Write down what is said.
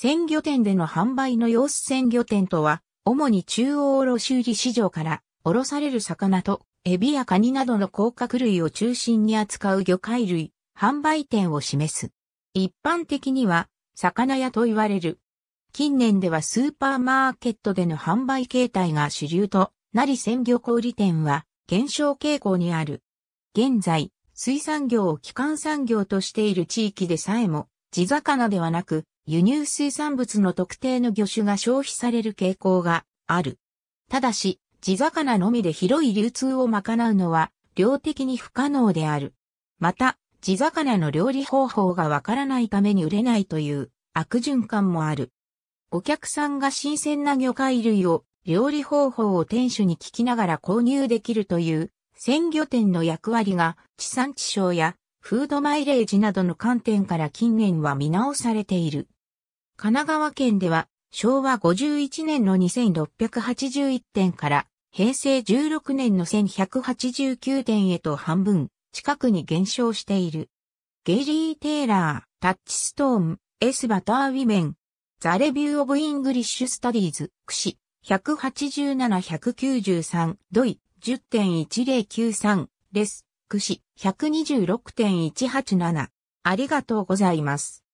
鮮魚店での販売の様子鮮魚店とは、主に中央卸売市場から、卸される魚と、エビやカニなどの甲殻類を中心に扱う魚介類、販売店を示す。一般的には、魚屋と言われる。近年ではスーパーマーケットでの販売形態が主流となり鮮魚小売店は減少傾向にある。現在、水産業を基幹産業としている地域でさえも、地魚ではなく、輸入水産物の特定の魚種が消費される傾向がある。ただし、地魚のみで広い流通を賄うのは、量的に不可能である。また、地魚の料理方法がわからないために売れないという悪循環もある。お客さんが新鮮な魚介類を料理方法を店主に聞きながら購入できるという鮮魚店の役割が地産地消やフードマイレージなどの観点から近年は見直されている。神奈川県では昭和51年の2681点から平成16年の1189点へと半分近くに減少している。ゲイリー・テイラー、タッチストーン、エス・バター・ウィメン、ザ・レビュー・オブ・イングリッシュ・スタディーズ、くし、187-193、ドイ、10.1093、レス、くし、126.187。ありがとうございます。